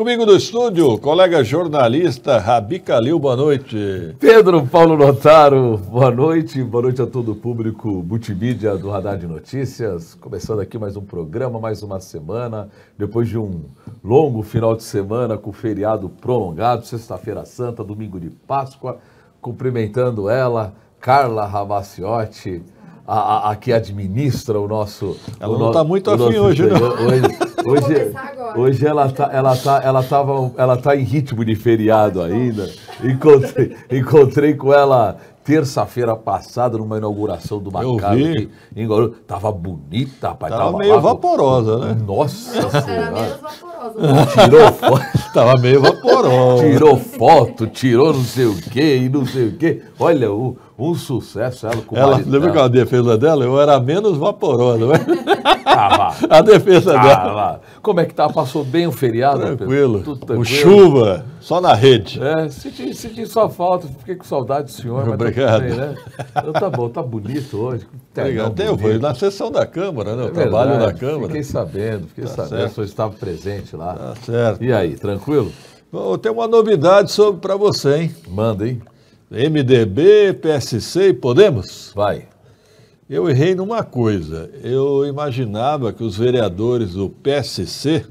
Comigo no estúdio, colega jornalista Rabi Calil, boa noite. Pedro Paulo Notaro, boa noite. Boa noite a todo o público multimídia do Radar de Notícias. Começando aqui mais um programa, mais uma semana, depois de um longo final de semana com feriado prolongado, sexta-feira santa, domingo de Páscoa. Cumprimentando ela, Carla Ravaciotti a, a, que administra o nosso. Ela o não está muito afim hoje, né? Hoje, hoje, hoje, ela está ela tá, ela tá, ela tá em ritmo de feriado ainda. Encontrei, encontrei com ela terça-feira passada numa inauguração do Macabro estava em Tava bonita, rapaz. Tava, tava meio lá, vaporosa, né? Nossa Era meio vaporosa. Tirou foto. tava meio vaporosa. Tirou foto, tirou não sei o quê e não sei o quê. Olha, o um sucesso, ela com ela, Lembra que a defesa dela? Eu era menos vaporosa. Mas... Né? Tá, ah, a defesa ah, dela. Lá. Como é que tá? Passou bem o feriado? Tranquilo. Tudo tranquilo. Com chuva, só na rede. É, senti, senti só falta, fiquei com saudade do senhor. Obrigado. Mas tá, bem, né? Então tá bom, tá bonito hoje. Obrigado. Até eu fui na sessão da Câmara, né? Eu é trabalho verdade, na Câmara. Fiquei sabendo, fiquei tá sabendo. O senhor estava presente lá. Tá certo. E aí, tranquilo? Bom, eu tenho uma novidade para você, hein? Manda, hein? MDB, PSC e Podemos? Vai. Eu errei numa coisa. Eu imaginava que os vereadores do PSC,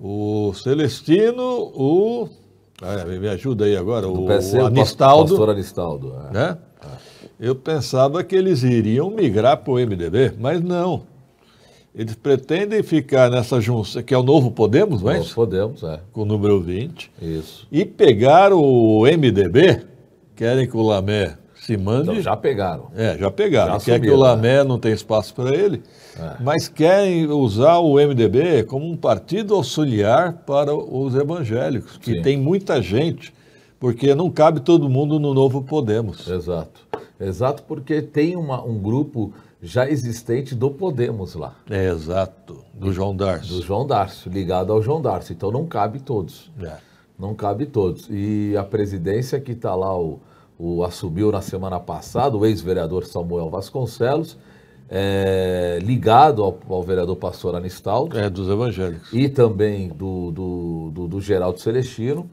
o Celestino, o. Ah, me ajuda aí agora, do o, PSC, é o Anistaldo. O pastor Anistaldo. É. Né? Eu pensava que eles iriam migrar para o MDB, mas não. Eles pretendem ficar nessa junção, que é o novo Podemos, não é? Novo Podemos, é. Com o número 20. Isso. E pegar o MDB querem que o Lamé se mande. Então, já pegaram. É, já pegaram. Já Quer que o Lamé né? não tem espaço para ele, é. mas querem usar o MDB como um partido auxiliar para os evangélicos, que Sim. tem muita gente, porque não cabe todo mundo no novo Podemos. Exato. Exato, porque tem uma, um grupo já existente do Podemos lá. É, exato. Do João Darcio. Do João Darcio, ligado ao João Darcio. Então não cabe todos. É. Não cabe todos. E a presidência que está lá, o, o, assumiu na semana passada, o ex-vereador Samuel Vasconcelos, é, ligado ao, ao, vereador pastor Anistaldo. É, dos evangélicos. E também do, do, do, do Geraldo Celestino,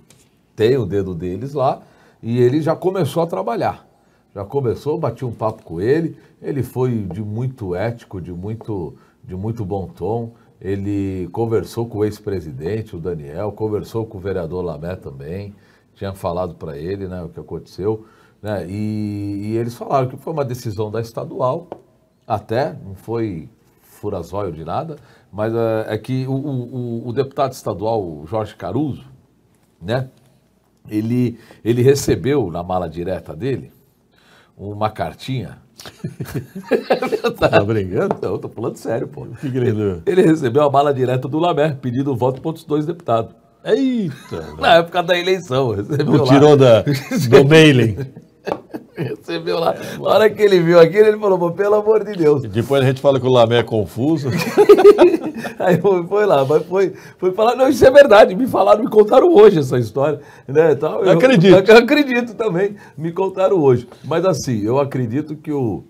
tem o dedo deles lá, e ele já começou a trabalhar. Já começou, bati um papo com ele, ele foi de muito ético, de muito, de muito bom tom ele conversou com o ex-presidente, o Daniel, conversou com o vereador Lamé também, tinha falado para ele né, o que aconteceu, né, e, e, eles falaram que foi uma decisão da estadual, até, não foi furazóio de nada, mas é, é que o, o, o, deputado estadual Jorge Caruso, né, ele, ele recebeu na mala direta dele uma cartinha é verdade. Tá brincando? Não, tô falando sério, pô. O que, ele recebeu? Ele recebeu a bala direta do Lamer, pedindo voto para outros dois deputados. Eita! Na época da eleição. Recebeu o tirou da, do mailing. Recebeu lá. Na hora que ele viu aquilo, ele falou, pelo amor de Deus. E depois a gente fala que o Lamé é confuso. Aí foi lá, mas foi, foi falar, não, isso é verdade, me falaram, me contaram hoje essa história. Né, tal, eu, acredito. Eu, eu acredito também, me contaram hoje. Mas assim, eu acredito que o,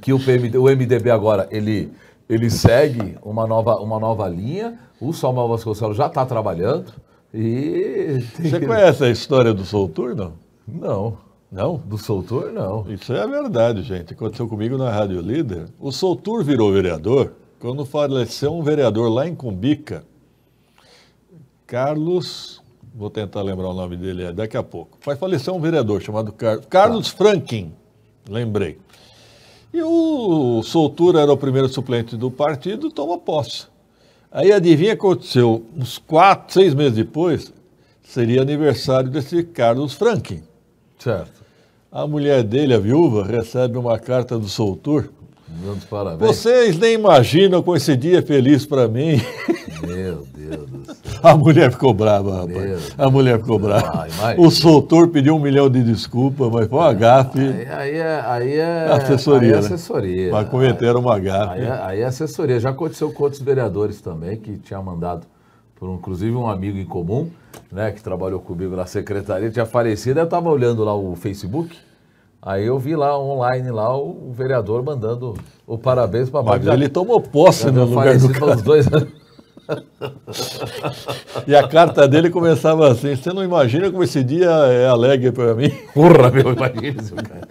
que o, PMD, o MDB agora, ele, ele segue uma nova, uma nova linha, o Salmão Vasconcelos já está trabalhando e... Você conhece a história do Soutur, não? Não. Não? Do Soutur, não. Isso é a verdade, gente. Aconteceu comigo na Rádio Líder. O Soutur virou vereador quando faleceu um vereador lá em Cumbica, Carlos, vou tentar lembrar o nome dele é, daqui a pouco, mas faleceu um vereador chamado Car Carlos tá. Franklin, lembrei. E o Soltura era o primeiro suplente do partido, toma posse. Aí adivinha o que aconteceu? Uns quatro, seis meses depois, seria aniversário desse Carlos Franklin. Certo. A mulher dele, a viúva, recebe uma carta do Soltura. Meus parabéns. Vocês nem imaginam com esse dia é feliz para mim. Meu Deus do céu. A mulher ficou brava, rapaz. Deus a mulher ficou brava. Ah, o soltor pediu um milhão de desculpas, mas foi uma ah, gafe. Aí, aí, é, aí é, é assessoria. Aí é né? assessoria. Né? Mas cometeram aí, uma é, gafe. Aí, é, aí é assessoria. Já aconteceu com outros vereadores também, que tinha mandado por um, inclusive um amigo em comum, né, que trabalhou comigo na secretaria, tinha falecido, eu estava olhando lá o Facebook, aí eu vi lá online lá o, vereador mandando o parabéns para a Mas ele tomou posse no lugar do cara. dois anos. e a carta dele começava assim: Você não imagina como esse dia é alegre para mim? Porra, meu, imagina isso, cara.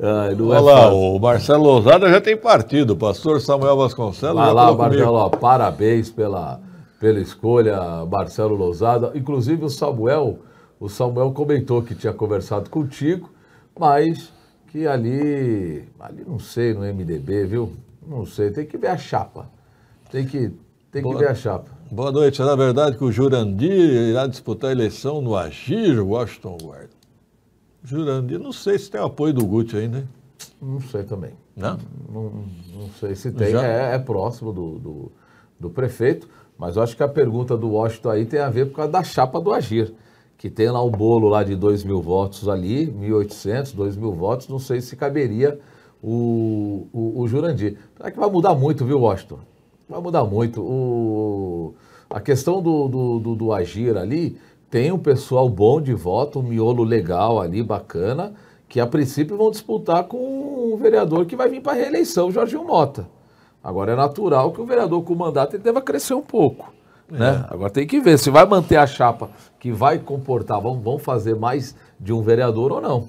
não é Olha é lá, fácil. o Marcelo Lousada já tem partido, pastor Samuel Vasconcelos. Vai lá, Marcelo, ó, parabéns pela, pela escolha, Marcelo Lousada. Inclusive, o Samuel, o Samuel comentou que tinha conversado contigo, mas que ali, ali não sei, no MDB, viu? Não sei, tem que ver a chapa. Tem que, tem Boa. que ver a chapa. Boa noite. Será é, verdade que o Jurandir irá disputar a eleição no Agir Washington Ward? Jurandir, não sei se tem apoio do Guti aí, né? Não sei também. Não? Não, não sei se tem. É, é, próximo do, do, do prefeito, mas eu acho que a pergunta do Washington aí tem a ver por causa da chapa do Agir, que tem lá o bolo lá de 2 mil votos ali, 1.800, 2 mil votos, não sei se caberia o, o, o Jurandir. Será que vai mudar muito, viu, Washington? vai mudar muito. O, a questão do, do, do, do agir ali, tem um pessoal bom de voto, um miolo legal ali, bacana, que a princípio vão disputar com um vereador que vai vir para a reeleição, Jorginho Mota. Agora é natural que o vereador com o mandato ele deva crescer um pouco. É. Né? Agora tem que ver se vai manter a chapa que vai comportar, vão, vão fazer mais de um vereador ou não.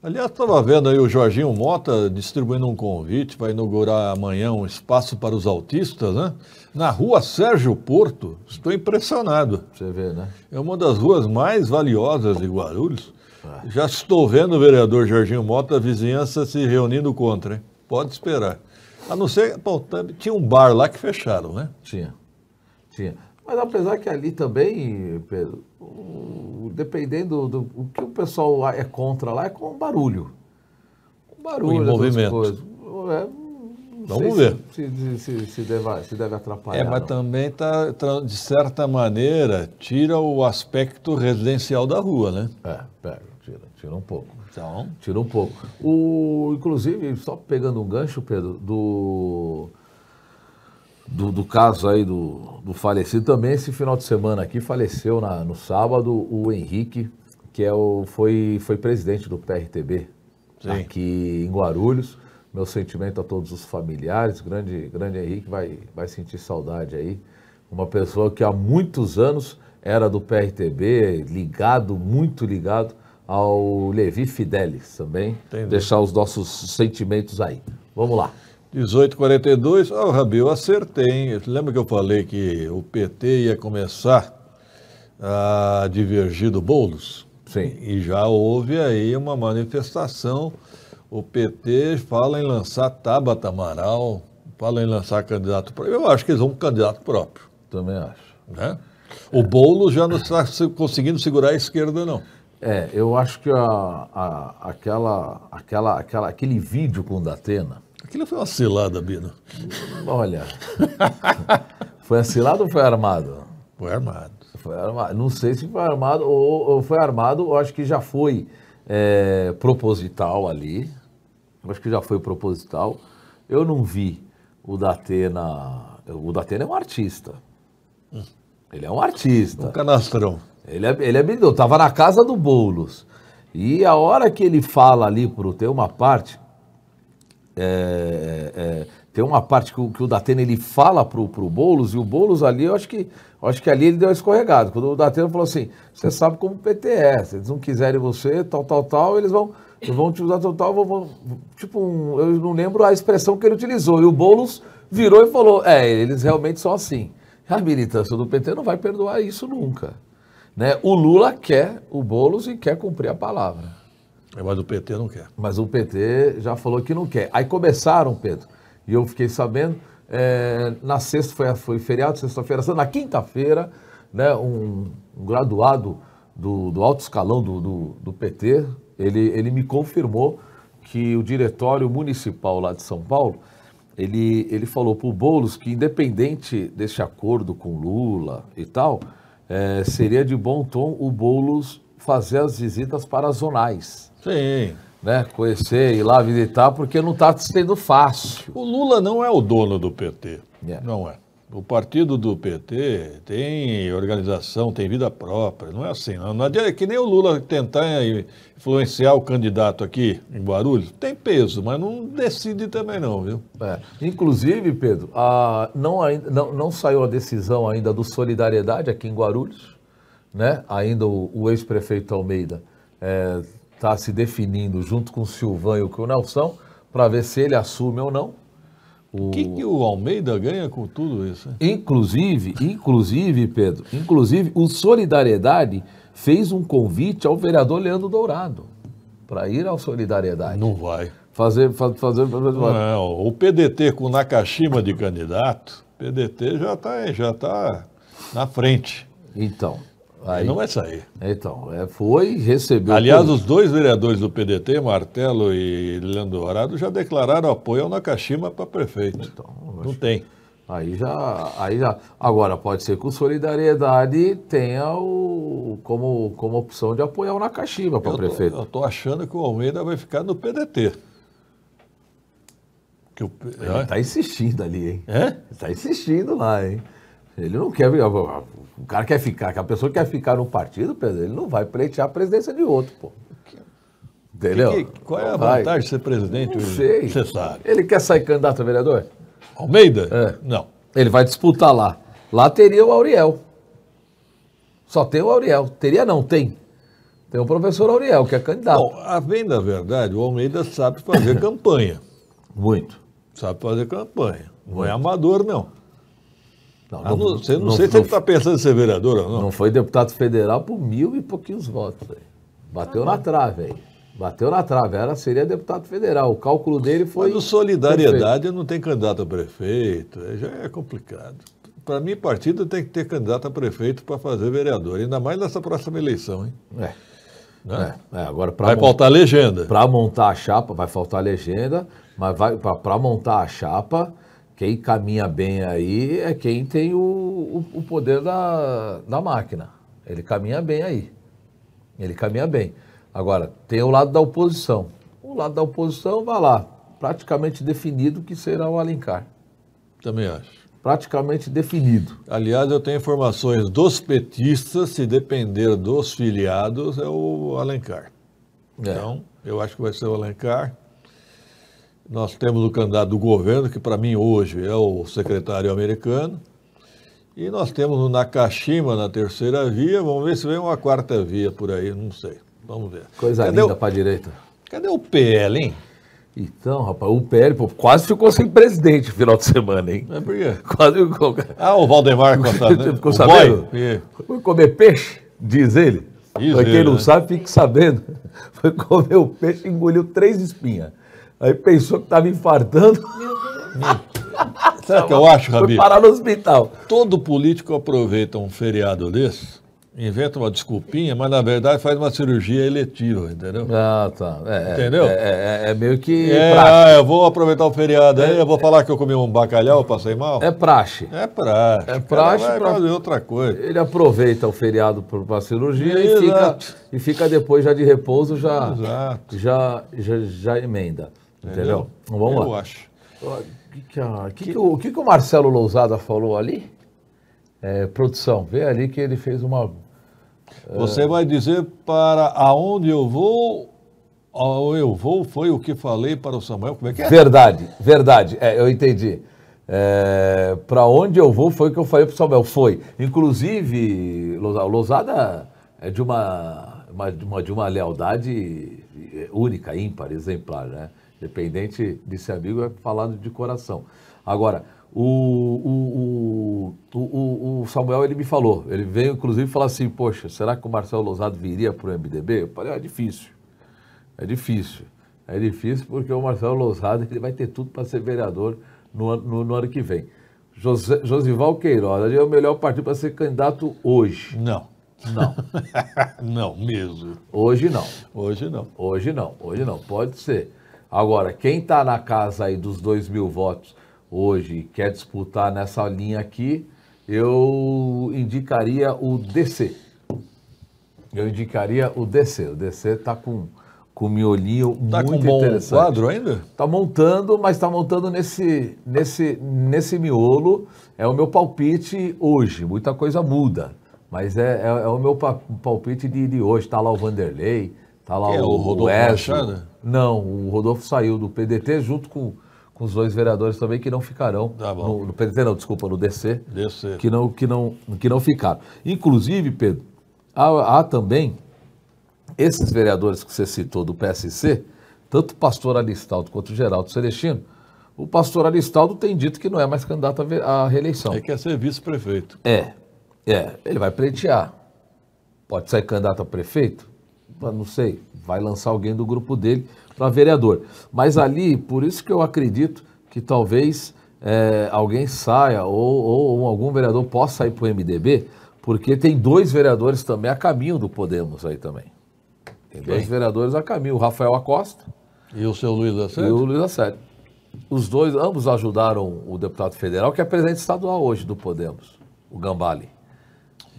Aliás, estava vendo aí o Jorginho Mota distribuindo um convite, vai inaugurar amanhã um espaço para os autistas, né? Na rua Sérgio Porto, estou impressionado. Você vê, né? É uma das ruas mais valiosas de Guarulhos. Ah. Já estou vendo o vereador Jorginho Mota, a vizinhança se reunindo contra, hein? Pode esperar. A não ser, bom, tinha um bar lá que fecharam, né? Tinha, tinha. Mas apesar que ali também, Pedro, dependendo do, o que o pessoal é contra lá, é com barulho. Com barulho, o coisas. É, Vamos ver. Se, se, se, se, deve, se deve atrapalhar. É, mas não. também, tá, de certa maneira, tira o aspecto residencial da rua, né? É, pega, tira, tira um pouco. Então. Tira um pouco. O, inclusive, só pegando um gancho, Pedro, do do, do caso aí do, do, falecido, também esse final de semana aqui faleceu na, no sábado o Henrique, que é o, foi, foi presidente do PRTB Sim. aqui em Guarulhos. Meu sentimento a todos os familiares, grande, grande Henrique vai, vai sentir saudade aí. Uma pessoa que há muitos anos era do PRTB, ligado, muito ligado ao Levi Fidelis também. Entendi. Deixar os nossos sentimentos aí. Vamos lá. 1842, ah, oh, Rabi, acertei. Lembra que eu falei que o PT ia começar a divergir do Boulos? Sim. E já houve aí uma manifestação. O PT fala em lançar Tabata Amaral, fala em lançar candidato próprio. Eu acho que eles vão um candidato próprio. Também acho. Né? O Boulos já não está conseguindo segurar a esquerda, não. É, eu acho que a, a, aquela, aquela, aquela, aquele vídeo com o Datena Aquilo foi uma cilada, Bino. Olha. foi cilada ou foi armado? Foi armado. Foi armado. Não sei se foi armado ou, ou foi armado, acho que já foi é, proposital ali. acho que já foi proposital. Eu não vi o Datena. O Datena é um artista. Hum. Ele é um artista. Um canastrão. Ele é, ele é Eu tava na casa do Boulos. E a hora que ele fala ali pro ter uma parte, é, é, é, tem uma parte que o, que o Datena ele fala pro, pro Boulos, e o Boulos ali, eu acho que, eu acho que ali ele deu uma escorregada. Quando o Datena falou assim, você sabe como o PT é, se eles não quiserem você, tal, tal, tal, eles vão, vão te usar tal, tal, vão, vão tipo, um, eu não lembro a expressão que ele utilizou. E o Boulos virou e falou, é, eles realmente são assim. A militância do PT não vai perdoar isso nunca. Né? O Lula quer o Boulos e quer cumprir a palavra. É, mas o PT não quer. Mas o PT já falou que não quer. Aí começaram, Pedro, e eu fiquei sabendo, é, na sexta foi, foi feriado, sexta-feira, na quinta-feira, né, um, um, graduado do, do alto escalão do, do, do, PT, ele, ele me confirmou que o diretório municipal lá de São Paulo, ele, ele falou para o Boulos que independente desse acordo com Lula e tal, é, seria de bom tom o Boulos fazer as visitas parazonais. Sim. Né, conhecer, ir lá visitar, porque não está sendo fácil. O Lula não é o dono do PT. É. Não é. O partido do PT tem organização, tem vida própria, não é assim. Não, não adianta, é que nem o Lula tentar influenciar o candidato aqui em Guarulhos, tem peso, mas não decide também não, viu? É. Inclusive, Pedro, a, não, não, não saiu a decisão ainda do Solidariedade aqui em Guarulhos, né? ainda o, o ex-prefeito Almeida está é, tá se definindo junto com o Silvan e o, com o Nelson para ver se ele assume ou não. O que, que o Almeida ganha com tudo isso? Inclusive, inclusive, Pedro, inclusive o Solidariedade fez um convite ao vereador Leandro Dourado para ir ao Solidariedade. Não vai. Fazer, fazer, fazer, Não, o PDT com Nakashima de candidato, PDT já está já tá na frente. Então. Aí, não vai é sair. Então, é, foi, recebeu. Aliás, os dois vereadores do PDT, Martelo e Leandro Dourado, já declararam apoio ao Nakashima para prefeito. Então, não tem. Aí já, aí já. Agora, pode ser que o Solidariedade tenha o, como, como opção de apoiar o Nakashima para prefeito. Tô, eu estou achando que o Almeida vai ficar no PDT. Que o, Ele está insistindo ali, hein? É? Está insistindo lá, hein? Ele não quer. O cara quer ficar, que a pessoa quer ficar no partido, Pedro, ele não vai pleitear a presidência de outro, pô. Entendeu? Que, que, qual é a vai. vantagem de ser presidente? Não sei. Você sabe. Ele quer sair candidato a vereador? Almeida? É. Não. Ele vai disputar lá. Lá teria o Auriel. Só tem o Auriel. Teria não, tem. Tem o professor Auriel, que é candidato. Bom, a bem da verdade, o Almeida sabe fazer campanha. Muito. Sabe fazer campanha. Muito. Não é amador, não. Não, não, você não, não sei não, se ele está pensando em ser vereador ou não. Não foi deputado federal por mil e pouquinhos votos. Aí. Bateu ah, na trave aí. Bateu na trave, era, seria deputado federal. O cálculo dele foi. Mas o Solidariedade prefeito. não tem candidato a prefeito, já é complicado. Para mim, partido tem que ter candidato a prefeito para fazer vereador, ainda mais nessa próxima eleição, hein? É. Né? É, é, agora vai mont... faltar legenda. Para montar a chapa, vai faltar legenda, mas para montar a chapa, quem caminha bem aí é quem tem o, o, o poder da, da máquina. Ele caminha bem aí. Ele caminha bem. Agora, tem o lado da oposição. O lado da oposição vai lá, praticamente definido que será o Alencar. Também acho praticamente definido. Aliás, eu tenho informações dos petistas, se depender dos filiados, é o Alencar. É. Então, eu acho que vai ser o Alencar. Nós temos o candidato do governo, que para mim hoje é o secretário americano. E nós temos o Nakashima na terceira via. Vamos ver se vem uma quarta via por aí, não sei. Vamos ver. Coisa Cadê linda o... para a direita. Cadê o PL, hein? Então, rapaz, o PL pô, quase ficou sem presidente no final de semana, hein? É por quê? Quase ficou. Ah, o Valdemar conta, né? ficou sabendo. Boy? Foi comer peixe, diz ele. Para quem ele, não né? sabe, fique sabendo. Foi comer o peixe e engoliu três espinhas. Aí pensou que estava infartando. Meu Deus. Será que eu acho, Rabi? Foi parar no hospital. Todo político aproveita um feriado desse, inventa uma desculpinha, mas na verdade faz uma cirurgia eletiva, entendeu? Ah, tá. É, é entendeu? É, é, é, é, meio que. É, ah, eu vou aproveitar o feriado aí, é, eu vou falar que eu comi um bacalhau, passei mal. É praxe. É praxe. É praxe para fazer outra coisa. Ele aproveita o feriado para cirurgia e fica, e fica, depois já de repouso, já, Exato. já, já, já emenda. Entendeu? Entendeu? Vamos eu lá. acho. O que, ah, que, que, o, que, que o Marcelo Lousada falou ali? É, produção, vê ali que ele fez uma. É, Você é... vai dizer para aonde eu vou. eu vou foi o que falei para o Samuel. Como é que é? Verdade, verdade. É, eu entendi. É, para onde eu vou foi o que eu falei para o Samuel. Foi. Inclusive, Lousada é de uma, uma, de uma, de uma lealdade única, ímpar, exemplar, né? Dependente de ser amigo é falado de coração. Agora, o, o, o, o, Samuel ele me falou, ele veio inclusive falar assim, poxa, será que o Marcelo Lousado viria para o MDB? Eu falei, é difícil, é difícil, é difícil porque o Marcelo Lousado ele vai ter tudo para ser vereador no, no, no, ano que vem. José, Josival Queiroz, é o melhor partido para ser candidato hoje. Não. Não. não mesmo. Hoje não. Hoje não. Hoje não, hoje não, pode ser. Agora, quem está na casa aí dos 2 mil votos hoje e quer disputar nessa linha aqui, eu indicaria o DC. Eu indicaria o DC. O DC está com com um miolinho tá muito com bom interessante. quadro ainda? Tá montando, mas tá montando nesse nesse nesse miolo. É o meu palpite hoje. Muita coisa muda, mas é, é, é o meu palpite de, de hoje. Tá lá o Vanderlei, tá lá que é o, é o Rodolfo Wesley, Machado. Não, o Rodolfo saiu do PDT junto com, com os dois vereadores também que não ficarão. Tá no, no, PDT não, desculpa, no DC. DC. Que não, que não, que não ficaram. Inclusive, Pedro, há, há também esses vereadores que você citou do PSC, tanto o pastor Aristaldo quanto o Geraldo Celestino, o pastor Aristaldo tem dito que não é mais candidato à reeleição. Ele é quer é ser vice-prefeito. É, é. Ele vai pleitear. Pode ser candidato a prefeito? não sei, vai lançar alguém do grupo dele para vereador. Mas ali, por isso que eu acredito que talvez é, alguém saia ou, ou, algum vereador possa sair para o MDB, porque tem dois vereadores também a caminho do Podemos aí também. Tem dois vereadores a caminho, o Rafael Acosta. E o seu Luiz Acerto? E o Luiz Acerto. Os dois, ambos ajudaram o deputado federal, que é presidente estadual hoje do Podemos, o Gambale.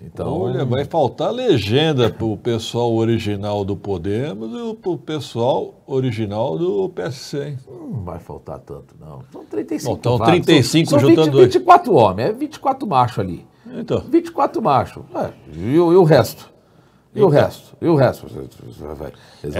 Então, Olha, vai faltar legenda para o pessoal original do Podemos e para o pessoal original do PSC. Não vai faltar tanto, não. São 35 então, 35 são, são 20, 24 homens, é 24 machos ali. Então. 24 machos. É, e, e o resto? E o então. resto? E o resto? Eles vão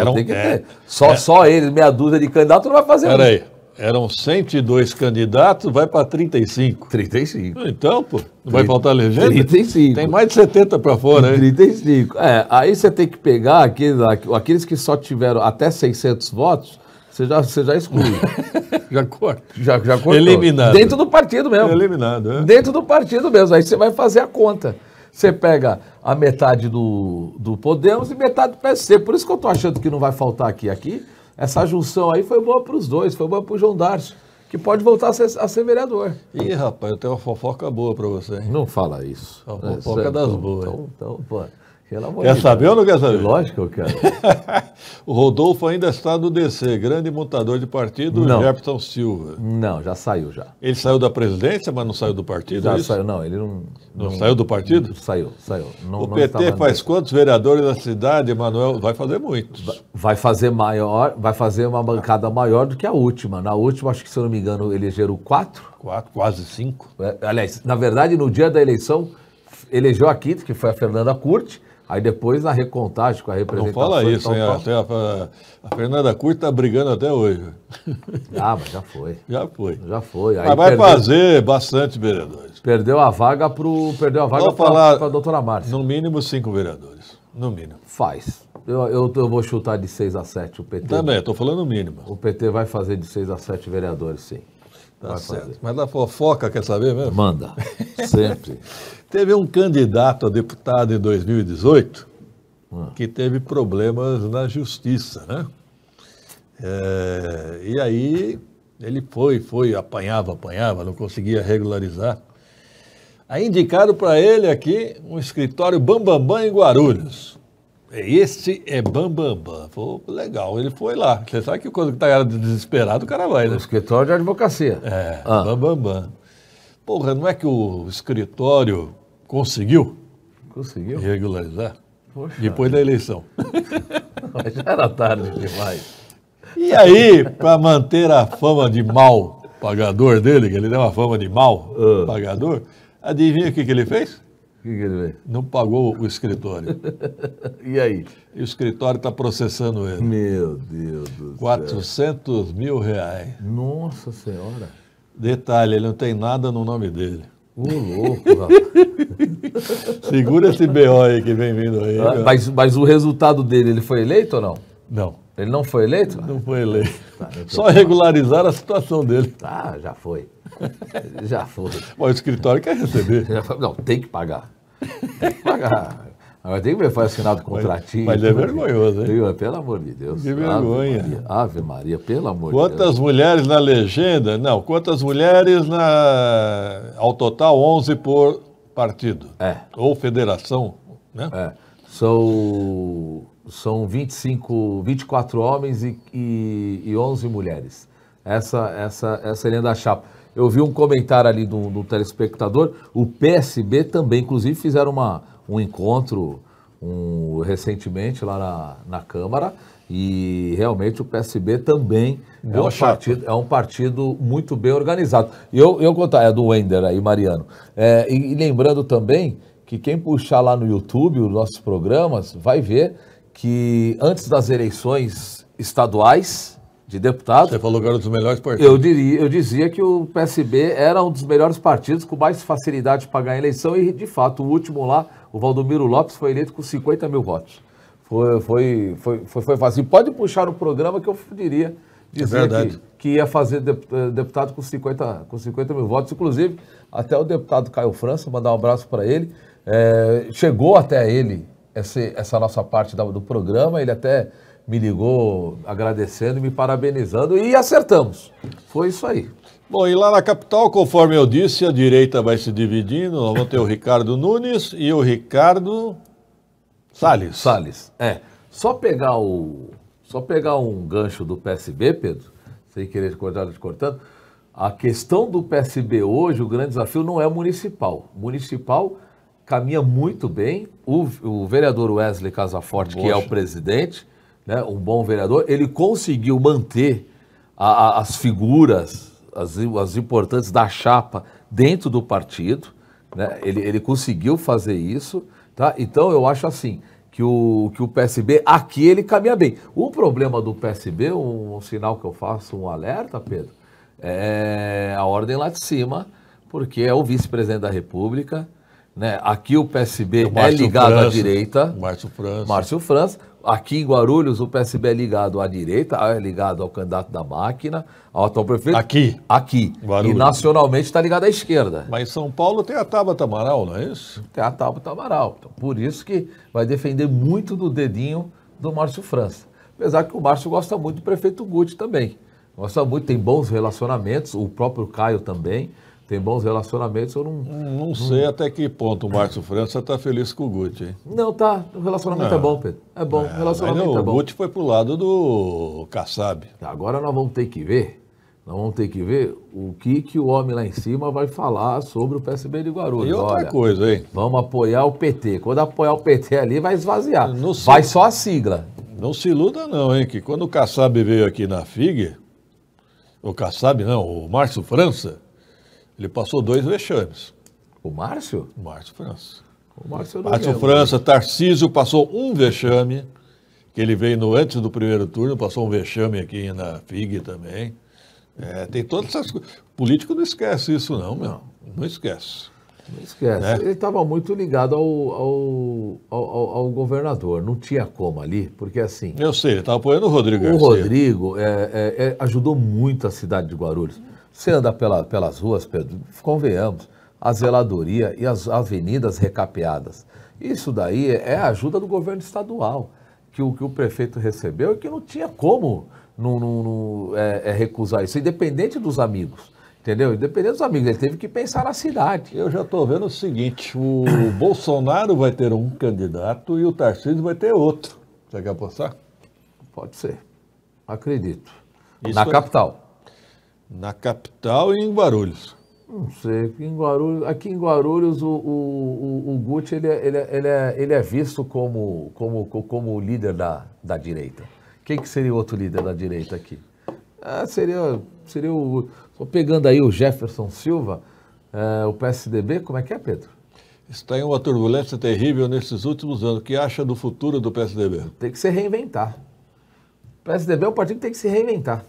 Era ter que é, ter. É, só, é. só eles, meia dúzia de candidatos não vai fazer Peraí, eram 102 candidatos, vai para 35. 35. Então, pô, não vai faltar legenda? 35. Tem mais de 70 para fora, hein? 35. É, aí você tem que pegar aqueles, aqueles que só tiveram até 600 votos, você já, você já exclui. já corta. Já, já cortou. Eliminado. Dentro do partido mesmo. Eliminado, é. Dentro do partido mesmo. Aí você vai fazer a conta. Você pega a metade do, do Podemos e metade do PSC. Por isso que eu estou achando que não vai faltar aqui. Aqui essa junção aí foi boa para os dois, foi boa para o João Darcio, que pode voltar a ser, a ser, vereador. Ih, rapaz, eu tenho uma fofoca boa para você. Hein? Não fala isso. Uma né? fofoca é, das então, boas. Então, então, pô. Quer saber ou não quer saber? Lógico, quero. o Rodolfo ainda está no DC, grande montador de partido, não. Jefferson Silva. Não, já saiu já. Ele saiu da presidência, mas não saiu do partido? Já é saiu, não. Ele não, não, não. saiu do partido? saiu, saiu. Não, o PT faz quantos vereadores na cidade, Emanuel? Vai fazer muitos. Vai fazer maior, vai fazer uma bancada maior do que a última. Na última, acho que se eu não me engano, elegeram quatro. Quatro, quase cinco. É, aliás, na verdade, no dia da eleição, elegeu a quinta, que foi a Fernanda Curte Aí depois na recontagem com a representação. Não fala isso, então hein? a, a, Fernanda Cunha está brigando até hoje. Ah, mas já foi. Já foi. Já foi. Aí mas vai perdeu, fazer bastante vereadores. Perdeu a vaga para Perdeu a vaga para a doutora Márcia. No mínimo cinco vereadores. No mínimo. Faz. Eu, eu, eu vou chutar de seis a sete o PT. Também, estou falando mínimo. O PT vai fazer de seis a sete vereadores, sim. Tá vai certo. Fazer. Mas da fofoca quer saber mesmo? Manda. Sempre. Teve um candidato a deputado em 2018 que teve problemas na justiça, né? É, e aí ele foi, foi, apanhava, apanhava, não conseguia regularizar. Aí indicaram para ele aqui um escritório Bambambam Bam Bam em Guarulhos. É, esse é Bambambam. Bam Falou, legal, ele foi lá. Você sabe que quando está desesperado, o cara vai, né? O escritório de advocacia. É, ah. Bambambam. Ah. Porra, não é que o escritório Conseguiu? Conseguiu. Regularizar? Poxa Depois da eleição. já era tarde demais. E aí, para manter a fama de mal pagador dele, que ele deu uma fama de mal uh. Ah. pagador, adivinha o que, que ele fez? O que, que ele fez? Não pagou o escritório. e aí? E o escritório está processando ele. Meu Deus do 400 céu. mil reais. Nossa Senhora. Detalhe, ele não tem nada no nome dele louco, rapaz. Segura esse BO aí que vem vindo aí. Ah, mas, mas o resultado dele, ele foi eleito ou não? Não. Ele não foi eleito? Não foi eleito. Tá, Só regularizar a situação dele. Ah, já foi. Já foi. Bom, o escritório quer receber. Não, tem que pagar. Tem que pagar. Agora tem que foi assinado contratinho. Mas, é vergonhoso, hein? É, pelo amor de Deus. Que vergonha. Ave Maria, Ave Maria pelo amor quantas de Deus. Quantas mulheres na legenda? Não, quantas mulheres na. Ao total, 11 por partido. É. Ou federação, né? É. São, são 25, 24 homens e, e, e 11 mulheres. Essa, essa, essa é a linha da chapa eu vi um comentário ali do, do telespectador, o PSB também, inclusive fizeram uma, um encontro um, recentemente lá na, na Câmara e realmente o PSB também é, é um, partido, é um partido muito bem organizado. E eu, eu contar, é do Wender aí, Mariano. É, e, e lembrando também que quem puxar lá no YouTube os nossos programas vai ver que antes das eleições estaduais, de deputado. Você falou que era um dos melhores partidos. Eu, diria, eu dizia que o PSB era um dos melhores partidos, com mais facilidade para ganhar a eleição, e de fato, o último lá, o Valdomiro Lopes, foi eleito com 50 mil votos. Foi, foi, foi, foi, foi fácil. E pode puxar o programa que eu diria dizer é que, que, ia fazer eh, deputado com 50, com 50 mil votos. Inclusive, até o deputado Caio França, mandar um abraço para ele. É, chegou até ele essa, essa nossa parte da, do programa, ele até me ligou agradecendo, e me parabenizando e acertamos. Foi isso aí. Bom, e lá na capital, conforme eu disse, a direita vai se dividindo. vamos ter o Ricardo Nunes e o Ricardo Salles. Salles, é. Só pegar o só pegar um gancho do PSB, Pedro, sem querer cortar tá te cortando. A questão do PSB hoje, o grande desafio não é municipal. Municipal caminha muito bem. O, o vereador Wesley Casaforte, Boa. que é o presidente, né, um bom vereador, ele conseguiu manter a, a, as figuras, as, as importantes da chapa dentro do partido, né, ele, ele conseguiu fazer isso, tá? Então eu acho assim, que o, que o PSB, aqui ele caminha bem. O problema do PSB, um, um sinal que eu faço, um alerta, Pedro, é a ordem lá de cima, porque é o vice-presidente da República, né? Aqui o PSB é é o é ligado França, à direita. Márcio França. Márcio França. Aqui em Guarulhos, o PSB é ligado à direita, é ligado ao candidato da máquina, ao atual prefeito. Aqui? Aqui. Guarulhos. E nacionalmente está ligado à esquerda. Mas em São Paulo tem a Tabata Amaral, não é isso? Tem a Tabata Amaral. Então, por isso que vai defender muito do dedinho do Márcio França. Apesar que o Márcio gosta muito do prefeito Guti também. Gosta muito, tem bons relacionamentos, o próprio Caio também tem bons relacionamentos, eu não. Não sei não... até que ponto o Márcio França está feliz com o Guti, hein? Não, tá. O relacionamento é não. é bom, Pedro. É bom. É, é o relacionamento não, é bom. O Guti foi pro lado do Kassab. Agora nós vamos ter que ver. Nós vamos ter que ver o que, que o homem lá em cima vai falar sobre o PSB de Guarulhos. E outra Olha, coisa, hein? Vamos apoiar o PT. Quando apoiar o PT ali, vai esvaziar. Se... Vai só a sigla. Não se iluda, não, hein? Que quando o Kassab veio aqui na FIG, o Kassab não, o Márcio França ele passou dois vexames. O Márcio? Márcio França. O Márcio, Márcio França, Tarcísio passou um vexame, que ele veio no antes do primeiro turno, passou um vexame aqui na FIG também. É, tem todas essas coisas. Político não esquece isso, não, meu. Não esquece. Não esquece. Né? Ele estava muito ligado ao ao, ao, ao, governador. Não tinha como ali, porque assim. Eu sei, ele estava apoiando o Rodrigo. O Garcia. Rodrigo é, é, é ajudou muito a cidade de Guarulhos. Você anda pela, pelas ruas, Pedro, convenhamos, a zeladoria e as avenidas recapeadas. Isso daí é a ajuda do governo estadual, que o, que o prefeito recebeu e que não tinha como não, é, é recusar isso, independente dos amigos. Entendeu? Independente dos amigos, ele teve que pensar na cidade. Eu já estou vendo o seguinte: o Bolsonaro vai ter um candidato e o Tarcísio vai ter outro. Você quer apostar? Pode ser. Acredito. Isso na é... capital. Na capital e em Guarulhos. Não sei, aqui em Guarulhos, aqui em Guarulhos o, o, o, o Gucci ele, é, ele, é, ele, é, ele é visto como, como, como o líder da, da direita. Quem que seria outro líder da direita aqui? Ah, seria, seria o. Estou pegando aí o Jefferson Silva, é, o PSDB, como é que é, Pedro? Está em uma turbulência terrível nesses últimos anos. O que acha do futuro do PSDB? Tem que se reinventar. O PSDB é um partido que tem que se reinventar.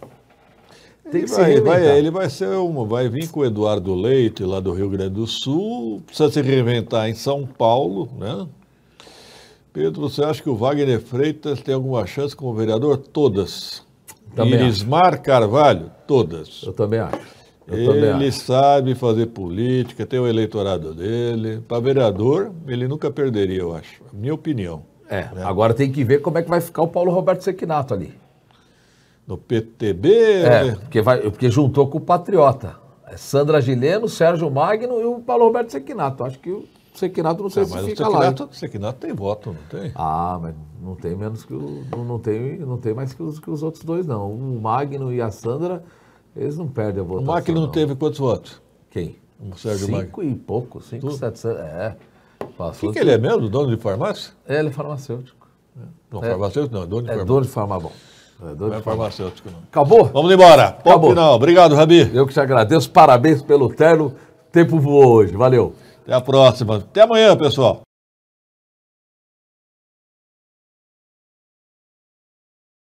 Tem que se vai, Ele vai ser uma, vai vir com o Eduardo Leite, lá do Rio Grande do Sul, precisa se reinventar em São Paulo, né? Pedro, você acha que o Wagner Freitas tem alguma chance como vereador? Todas. Também Irismar Carvalho? Todas. Eu também acho. Eu ele também acho. sabe fazer política, tem o eleitorado dele. Para vereador, ele nunca perderia, eu acho. Minha opinião. É, né? agora tem que ver como é que vai ficar o Paulo Roberto Sequinato ali do PTB. É, né? porque, vai, porque juntou com o Patriota. É Sandra Gileno, Sérgio Magno e o Paulo Roberto Sequinato. Acho que o Sequinato não sei é, se fica o lá. O Sequinato tem voto, não tem? Ah, mas não tem menos que o. Não, tem, não tem mais que os, que os outros dois, não. O Magno e a Sandra, eles não perdem a votação. O Magno não, teve quantos votos? Quem? O Sérgio cinco Magno. Cinco e pouco, cinco, sete. sete, é. O que, que ele é mesmo? Dono de farmácia? É, ele é farmacêutico. Não, é, farmacêutico não, é dono de é farmácia. Dono de farmácia, é, não é farmacêutico, não. Acabou? Vamos embora. Ponto Acabou. final. Obrigado, Rabi. Eu que te agradeço. Parabéns pelo terno. Tempo voou hoje. Valeu. Até a próxima. Até amanhã, pessoal.